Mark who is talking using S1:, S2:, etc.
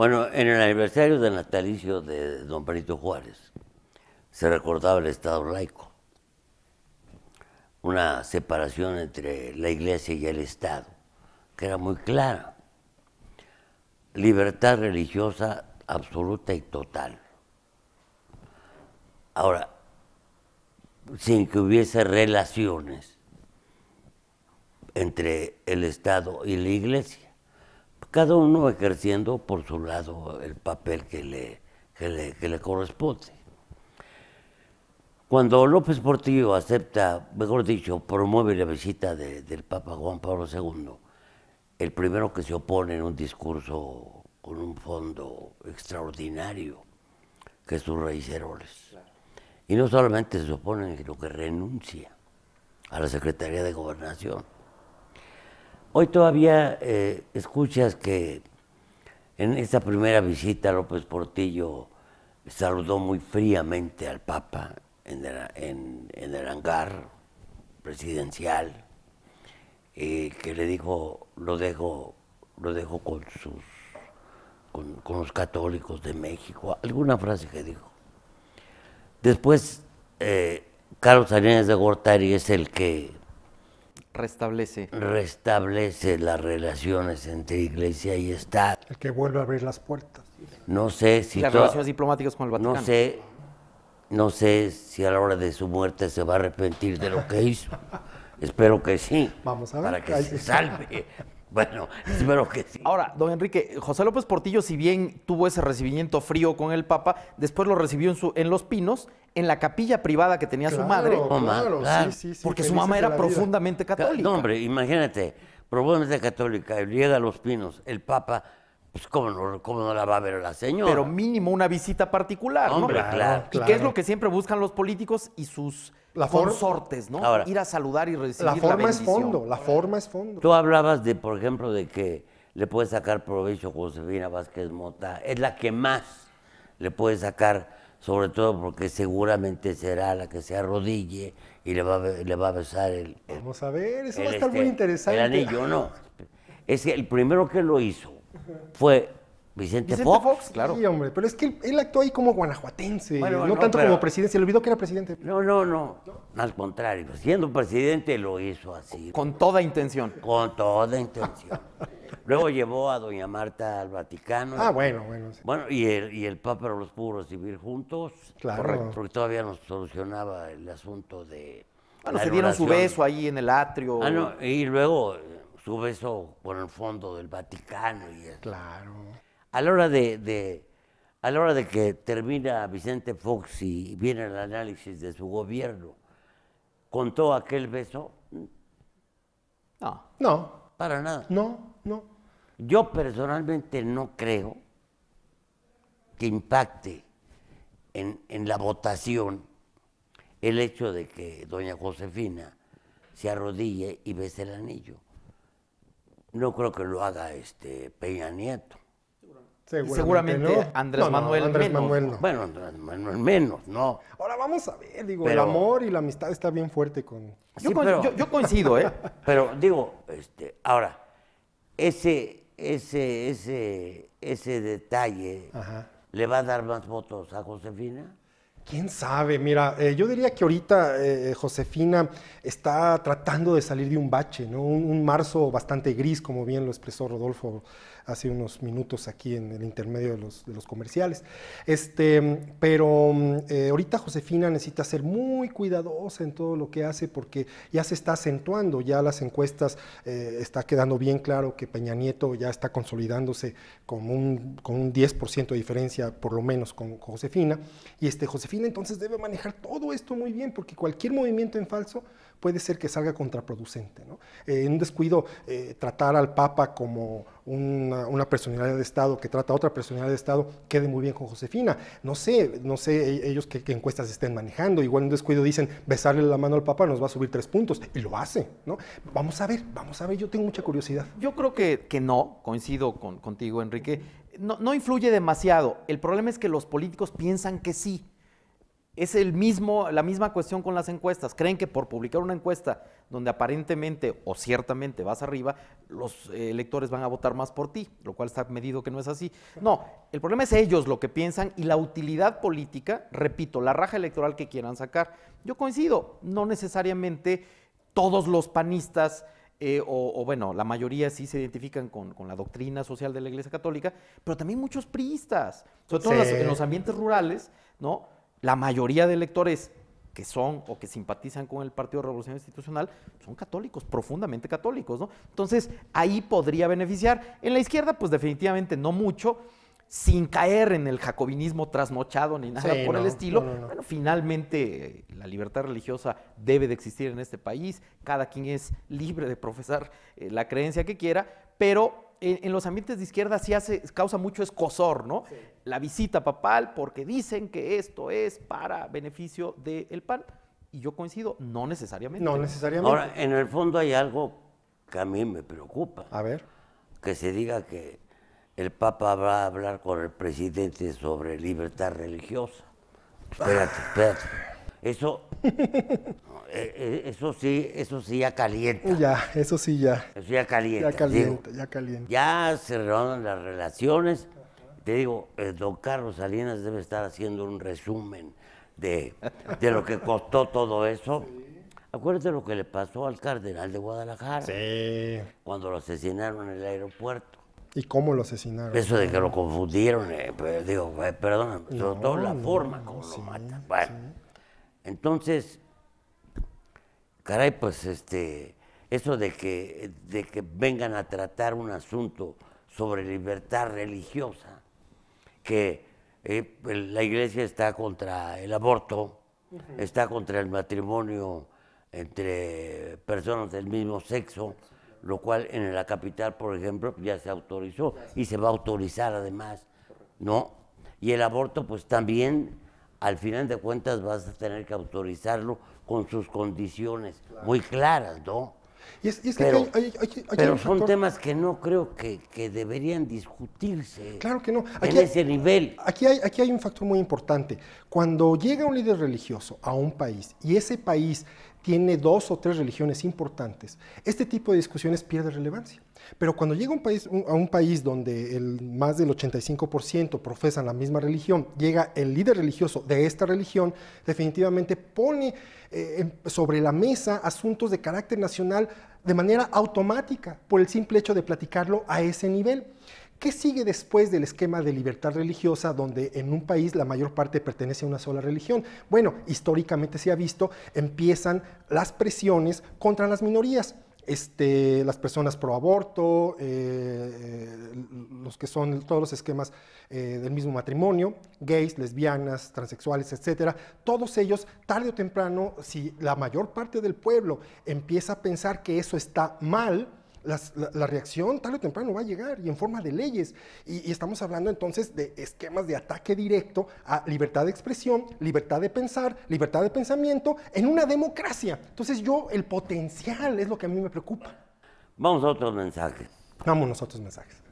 S1: Bueno, en el aniversario del natalicio de don Benito Juárez se recordaba el Estado laico, una separación entre la Iglesia y el Estado, que era muy clara, libertad religiosa absoluta y total. Ahora, sin que hubiese relaciones entre el Estado y la Iglesia cada uno ejerciendo por su lado el papel que le, le, corresponde. Cuando López Portillo acepta, mejor dicho, promueve la visita del Papa Juan Pablo II, el primero que se opone en un discurso con un fondo extraordinario, que es rey Ceroles. Y no solamente se opone, sino que renuncia a la Secretaría de Gobernación. Hoy todavía eh, escuchas que en esta primera visita López Portillo saludó muy fríamente al Papa en el, hangar presidencial, y eh, que le dijo, lo dejo, lo dejo con sus con, los católicos de México, alguna frase que dijo. Después, eh, Carlos Salinas de Gortari es el que Restablece. Restablece las relaciones entre iglesia y Estado.
S2: El que vuelve a abrir las puertas.
S1: No sé si... Las relaciones
S2: diplomáticas con el Vaticano. No
S1: sé, no sé si a la hora de su muerte se va a arrepentir de lo que hizo. Espero que sí. Vamos a ver. Para que se salve. Bueno, espero que
S2: sí. Ahora, don Enrique, José López Portillo, si bien tuvo ese recibimiento frío con el Papa, después lo recibió en, su, en Los Pinos, en la capilla privada que tenía su madre. Claro, oh, porque su mamá era profundamente
S1: católica. No, hombre, imagínate, profundamente católica, llega a Los Pinos, el Papa pues cómo no, la va a ver la señora. Pero mínimo una visita particular, ¿no? ¿Y qué es lo
S2: que siempre buscan los políticos y sus consortes, ¿no? Ir a saludar y recibir
S3: la forma la es fondo, la forma es fondo.
S1: Tú hablabas de, por ejemplo, de que le puede sacar provecho Josefina Vázquez Mota. Es la que más le puede sacar, sobre todo porque seguramente será la que se arrodille y le va a, le va a besar el,
S3: Vamos a ver, eso va a estar muy este, interesante. El anillo, no.
S1: Es el primero que lo hizo fue Vicente, Fox. claro. Sí,
S3: hombre, pero es que él, actuó ahí como guanajuatense, no tanto como presidente, se le olvidó que era presidente. No, no, no,
S1: al contrario, pues, siendo presidente lo hizo así. Con toda intención. Con toda intención. Luego llevó a doña Marta al Vaticano. Ah, bueno, bueno. Bueno, y el, y Papa los pudo recibir juntos. Claro. porque todavía no solucionaba el asunto de... Bueno, se dieron su beso
S2: ahí en el atrio. Ah, no,
S1: y luego su beso por el fondo del Vaticano y eso. Claro. A la hora de, hora de que termina Vicente Fox y viene el análisis de su gobierno, ¿contó aquel beso? No. No. Para nada. No, no. Yo personalmente no creo que impacte en, en la votación el hecho de que doña Josefina se arrodille y bese el anillo. No creo que lo haga este Peña Nieto. Seguramente, Seguramente Andrés Manuel no, Bueno, Andrés Manuel menos, ¿no? Ahora
S3: vamos a ver, digo, el amor y la amistad está bien fuerte con... yo, coincido, ¿eh? Pero digo, este,
S1: ahora, ese, ese, ese, ese detalle le va a dar más votos a Josefina.
S3: ¿Quién sabe? Mira, eh, yo diría que ahorita eh, Josefina está tratando de salir de un bache, ¿no? Un, marzo bastante gris, como bien lo expresó Rodolfo hace unos minutos aquí en el intermedio de los, comerciales. Este, pero eh, ahorita Josefina necesita ser muy cuidadosa en todo lo que hace porque ya se está acentuando, ya las encuestas está quedando bien claro que Peña Nieto ya está consolidándose con un, con un 10% de diferencia, por lo menos, con, con Josefina. Y este Josefina entonces debe manejar todo esto muy bien, porque cualquier movimiento en falso puede ser que salga contraproducente. Eh, en un descuido, eh, tratar al Papa como una, personalidad de Estado que trata a otra personalidad de Estado, quede muy bien con Josefina. No sé, no sé e, ellos qué, encuestas estén manejando. Igual en un descuido dicen, besarle la mano al Papa nos va a subir tres puntos, y lo hace. ¿no? Vamos a ver, vamos a ver, yo tengo mucha curiosidad.
S2: Yo creo que, no, coincido contigo, Enrique. no influye demasiado. El problema es que los políticos piensan que sí. Es el mismo, la misma cuestión con las encuestas. Creen que por publicar una encuesta donde aparentemente o ciertamente vas arriba, los eh, electores van a votar más por ti, lo cual está medido que no es así. No, el problema es ellos lo que piensan y la utilidad política, repito, la raja electoral que quieran sacar. Yo coincido, no necesariamente todos los panistas... Eh, o, bueno, la mayoría sí se identifican con, la doctrina social de la Iglesia Católica, pero también muchos priistas, sobre todo en los ambientes rurales, ¿no? la mayoría de electores que son o que simpatizan con el Partido revolución Institucional son católicos, profundamente católicos, ¿no? Entonces, ahí podría beneficiar. En la izquierda, pues definitivamente no mucho, sin caer en el jacobinismo trasnochado ni nada por el estilo. bueno, finalmente la libertad religiosa debe de existir en este país, cada quien es libre de profesar eh, la creencia que quiera, pero en, los ambientes de izquierda sí hace, causa mucho escosor, ¿no? La visita papal porque dicen que esto es para beneficio del PAN. Y yo coincido, no necesariamente. No necesariamente. Ahora,
S1: en el fondo hay algo que a mí me preocupa. A ver. Que se diga que el Papa va a hablar con el presidente sobre libertad religiosa. Espérate, espérate. Eso, eh, eh, eso sí, eso sí ya calienta.
S3: Ya, eso sí ya.
S1: Eso ya calienta. Ya calienta, ya calienta. Ya se las relaciones. Te digo, don Carlos Salinas debe estar haciendo un resumen de, lo que costó todo eso. Acuérdate lo que le pasó al cardenal de Guadalajara. Sí. Cuando lo asesinaron en el aeropuerto.
S3: ¿Y cómo lo asesinaron? Eso de que lo
S1: confundieron, eh, digo, eh, perdóname, todo la forma matan. Entonces, caray, pues este, eso de que, de que vengan a tratar un asunto sobre libertad religiosa, que eh, la iglesia está contra el aborto, está contra el matrimonio entre personas del mismo sexo, lo cual en la capital, por ejemplo, ya se autorizó y se va a autorizar además, ¿no? Y el aborto, pues también al final de cuentas vas a tener que autorizarlo con sus condiciones muy claras, ¿no? pero, son temas que no creo que, deberían discutirse. Claro que no. en ese
S3: nivel. Aquí hay, aquí hay un factor muy importante. Cuando llega un líder religioso a un país y ese país tiene dos o tres religiones importantes, este tipo de discusiones pierde relevancia. Pero cuando llega un país, a un país donde el, más del 85% profesan la misma religión, llega el líder religioso de esta religión, definitivamente pone eh, sobre la mesa asuntos de carácter nacional de manera automática por el simple hecho de platicarlo a ese nivel. ¿Qué sigue después del esquema de libertad religiosa donde en un país la mayor parte pertenece a una sola religión? Bueno, históricamente se ha visto, empiezan las presiones contra las minorías este, las personas pro aborto, eh, eh, los que son todos los esquemas eh, del mismo matrimonio, gays, lesbianas, transexuales, etcétera, todos ellos, tarde o temprano, si la mayor parte del pueblo empieza a pensar que eso está mal, la, reacción tarde o temprano va a llegar y en forma de leyes. Y, y, estamos hablando entonces de esquemas de ataque directo a libertad de expresión, libertad de pensar, libertad de pensamiento en una democracia. Entonces yo, el potencial es lo que a mí me preocupa.
S1: Vamos a otros mensajes. Vamos a otros mensajes.